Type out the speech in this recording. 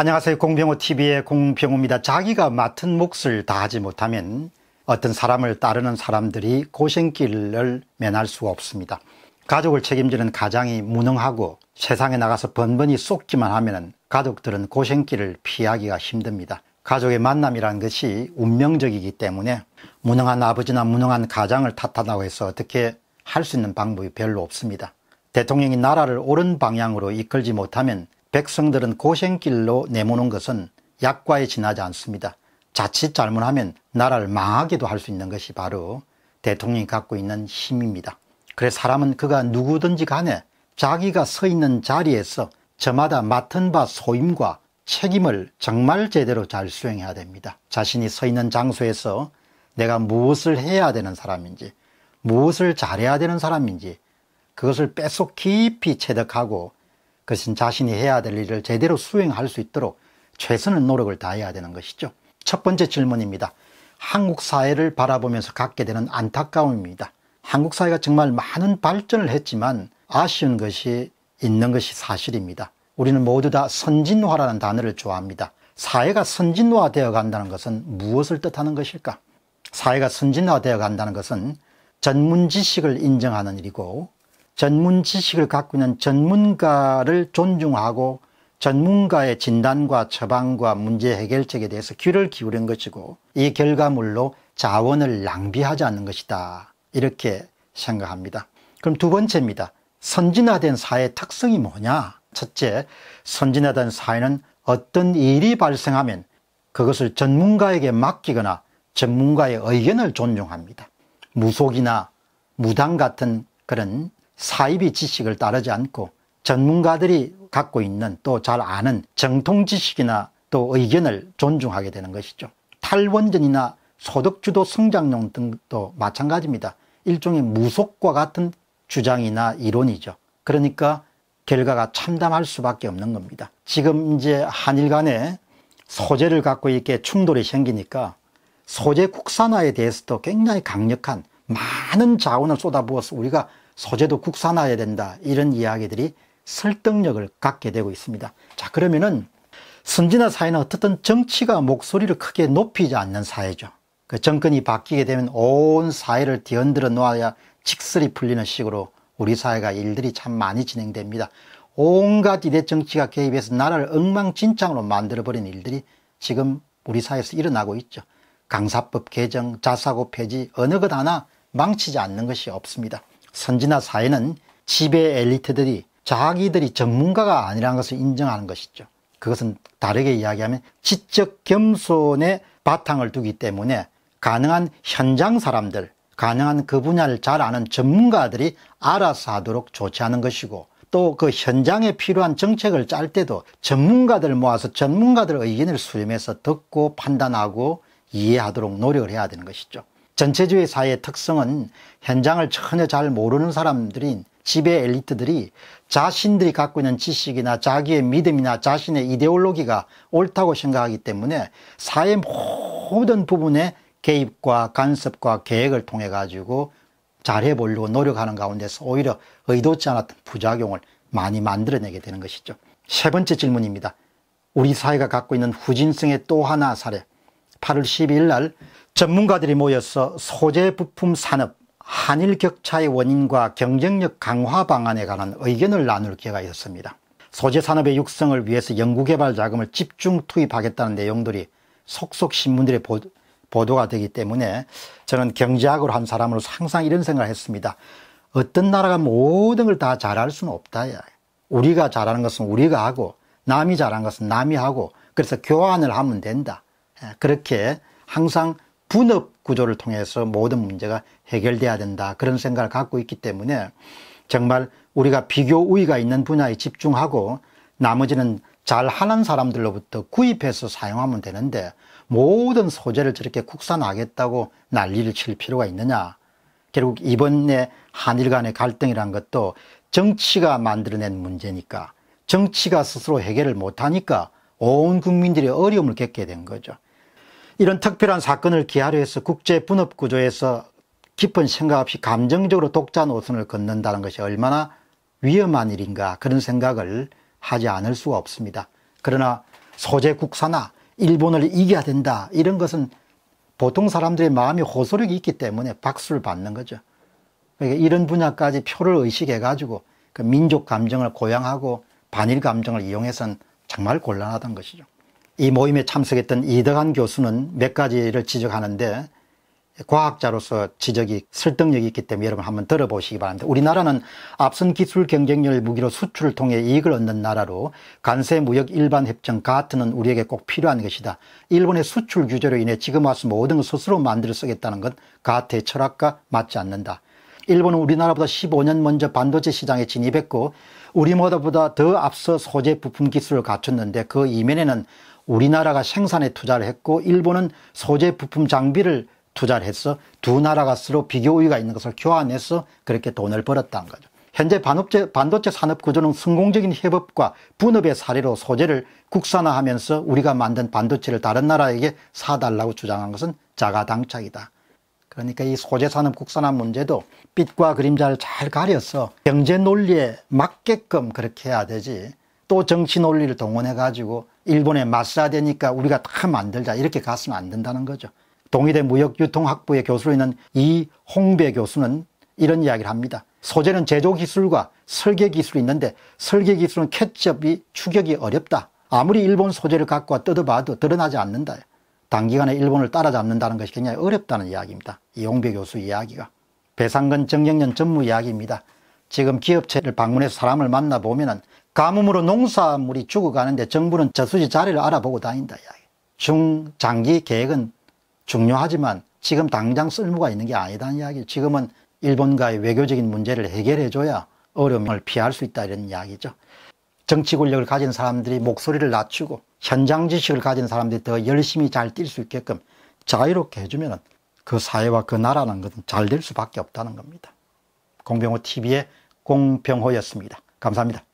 안녕하세요. 공병호TV의 공병호입니다. 자기가 맡은 몫을 다하지 못하면 어떤 사람을 따르는 사람들이 고생길을 면할 수가 없습니다. 가족을 책임지는 가장이 무능하고 세상에 나가서 번번이 쏟기만 하면 가족들은 고생길을 피하기가 힘듭니다. 가족의 만남이라는 것이 운명적이기 때문에 무능한 아버지나 무능한 가장을 탓한다고 해서 어떻게 할 수 있는 방법이 별로 없습니다. 대통령이 나라를 옳은 방향으로 이끌지 못하면 백성들은 고생길로 내모는 것은 약과에 지나지 않습니다. 자칫 잘못하면 나라를 망하기도 할 수 있는 것이 바로 대통령이 갖고 있는 힘입니다. 그래 사람은 그가 누구든지 간에 자기가 서 있는 자리에서 저마다 맡은 바 소임과 책임을 정말 제대로 잘 수행해야 됩니다. 자신이 서 있는 장소에서 내가 무엇을 해야 되는 사람인지, 무엇을 잘해야 되는 사람인지, 그것을 뼛속 깊이 체득하고 그것은 자신이 해야 될 일을 제대로 수행할 수 있도록 최선의 노력을 다해야 되는 것이죠. 첫 번째 질문입니다. 한국 사회를 바라보면서 갖게 되는 안타까움입니다. 한국 사회가 정말 많은 발전을 했지만 아쉬운 것이 있는 것이 사실입니다. 우리는 모두 다 선진화라는 단어를 좋아합니다. 사회가 선진화되어 간다는 것은 무엇을 뜻하는 것일까? 사회가 선진화되어 간다는 것은 전문 지식을 인정하는 일이고 전문 지식을 갖고 있는 전문가를 존중하고 전문가의 진단과 처방과 문제 해결책에 대해서 귀를 기울인 것이고 이 결과물로 자원을 낭비하지 않는 것이다 이렇게 생각합니다 그럼 두 번째입니다 선진화된 사회의 특성이 뭐냐 첫째 선진화된 사회는 어떤 일이 발생하면 그것을 전문가에게 맡기거나 전문가의 의견을 존중합니다 무속이나 무당 같은 그런 사이비 지식을 따르지 않고 전문가들이 갖고 있는 또 잘 아는 정통 지식이나 또 의견을 존중하게 되는 것이죠. 탈원전이나 소득주도 성장론 등도 마찬가지입니다. 일종의 무속과 같은 주장이나 이론이죠. 그러니까 결과가 참담할 수밖에 없는 겁니다. 지금 이제 한일 간에 소재를 갖고 있게 충돌이 생기니까 소재 국산화에 대해서도 굉장히 강력한 많은 자원을 쏟아부어서 우리가 소재도 국산화해야 된다 이런 이야기들이 설득력을 갖게 되고 있습니다. 자 그러면은 선진화 사회는 어떻든 정치가 목소리를 크게 높이지 않는 사회죠. 그 정권이 바뀌게 되면 온 사회를 뒤흔들어 놓아야 직설이 풀리는 식으로 우리 사회가 일들이 참 많이 진행됩니다. 온갖 이대 정치가 개입해서 나라를 엉망진창으로 만들어버린 일들이 지금 우리 사회에서 일어나고 있죠. 강사법 개정, 자사고 폐지, 어느 것 하나 망치지 않는 것이 없습니다. 선진화 사회는 지배 엘리트들이 자기들이 전문가가 아니라는 것을 인정하는 것이죠. 그것은 다르게 이야기하면 지적 겸손의 바탕을 두기 때문에 가능한 현장 사람들, 가능한 그 분야를 잘 아는 전문가들이 알아서 하도록 조치하는 것이고 또 그 현장에 필요한 정책을 짤 때도 전문가들 모아서 전문가들 의견을 수렴해서 듣고 판단하고 이해하도록 노력을 해야 되는 것이죠. 전체주의 사회의 특성은 현장을 전혀 잘 모르는 사람들인 지배 엘리트들이 자신들이 갖고 있는 지식이나 자기의 믿음이나 자신의 이데올로기가 옳다고 생각하기 때문에 사회 모든 부분에 개입과 간섭과 계획을 통해 가지고 잘해 보려고 노력하는 가운데서 오히려 의도치 않았던 부작용을 많이 만들어내게 되는 것이죠. 세 번째 질문입니다. 우리 사회가 갖고 있는 후진성의 또 하나 사례. 8월 12일 날 전문가들이 모여서 소재 부품 산업, 한일 격차의 원인과 경쟁력 강화 방안에 관한 의견을 나눌 기회가 있었습니다. 소재 산업의 육성을 위해서 연구개발 자금을 집중 투입하겠다는 내용들이 속속 신문들의 보도가 되기 때문에 저는 경제학으로 한사람으로 항상 이런 생각을 했습니다. 어떤 나라가 모든 걸 다 잘할 수는 없다. 우리가 잘하는 것은 우리가 하고 남이 잘하는 것은 남이 하고 그래서 교환을 하면 된다. 예, 그렇게 항상 분업 구조를 통해서 모든 문제가 해결돼야 된다 그런 생각을 갖고 있기 때문에 정말 우리가 비교 우위가 있는 분야에 집중하고 나머지는 잘 하는 사람들로부터 구입해서 사용하면 되는데 모든 소재를 저렇게 국산하겠다고 난리를 칠 필요가 있느냐 결국 이번에 한일 간의 갈등이란 것도 정치가 만들어낸 문제니까 정치가 스스로 해결을 못하니까 온 국민들이 어려움을 겪게 된 거죠 이런 특별한 사건을 기하로 해서 국제 분업 구조에서 깊은 생각 없이 감정적으로 독자 노선을 걷는다는 것이 얼마나 위험한 일인가 그런 생각을 하지 않을 수가 없습니다. 그러나 소재 국사나 일본을 이겨야 된다 이런 것은 보통 사람들의 마음이 호소력이 있기 때문에 박수를 받는 거죠. 그러니까 이런 분야까지 표를 의식해 가지고 그 민족 감정을 고양하고 반일 감정을 이용해서는 정말 곤란하던 것이죠. 이 모임에 참석했던 이덕한 교수는 몇 가지를 지적하는데 과학자로서 지적이 설득력이 있기 때문에 여러분 한번 들어보시기 바랍니다. 우리나라는 앞선 기술 경쟁력을 무기로 수출을 통해 이익을 얻는 나라로 관세 무역 일반 협정 가트는 우리에게 꼭 필요한 것이다. 일본의 수출 규제로 인해 지금 와서 모든 걸 스스로 만들어 쓰겠다는 건 가트의 철학과 맞지 않는다. 일본은 우리나라보다 15년 먼저 반도체 시장에 진입했고 우리보다보다 더 앞서 소재 부품 기술을 갖췄는데 그 이면에는 우리나라가 생산에 투자를 했고 일본은 소재 부품 장비를 투자를 해서 두 나라가 서로 비교 우위가 있는 것을 교환해서 그렇게 돈을 벌었다는 거죠. 현재 반업체, 반도체 산업 구조는 성공적인 협업과 분업의 사례로 소재를 국산화하면서 우리가 만든 반도체를 다른 나라에게 사달라고 주장한 것은 자가당착이다. 그러니까 이 소재 산업 국산화 문제도 빛과 그림자를 잘 가려서 경제 논리에 맞게끔 그렇게 해야 되지 또 정치 논리를 동원해 가지고 일본에 맞서되니까 우리가 다 만들자 이렇게 가서는 안 된다는 거죠. 동의대 무역유통학부의 교수로 있는 이홍배 교수는 이런 이야기를 합니다. 소재는 제조기술과 설계기술이 있는데 설계기술은 캐치업이 추격이 어렵다. 아무리 일본 소재를 갖고 와 뜯어봐도 드러나지 않는다. 단기간에 일본을 따라잡는다는 것이 굉장히 어렵다는 이야기입니다. 이홍배 교수 이야기가. 배상근 정경련 전무 이야기입니다. 지금 기업체를 방문해서 사람을 만나보면 가뭄으로 농산물이 죽어가는데 정부는 저수지 자리를 알아보고 다닌다. 중장기 계획은 중요하지만 지금 당장 쓸모가 있는 게 아니다는 이야기. 지금은 일본과의 외교적인 문제를 해결해줘야 어려움을 피할 수 있다 이런 이야기죠. 정치 권력을 가진 사람들이 목소리를 낮추고 현장 지식을 가진 사람들이 더 열심히 잘 뛸 수 있게끔 자유롭게 해주면 그 사회와 그 나라는 것은 잘 될 수밖에 없다는 겁니다. 공병호 TV의 공병호였습니다. 감사합니다.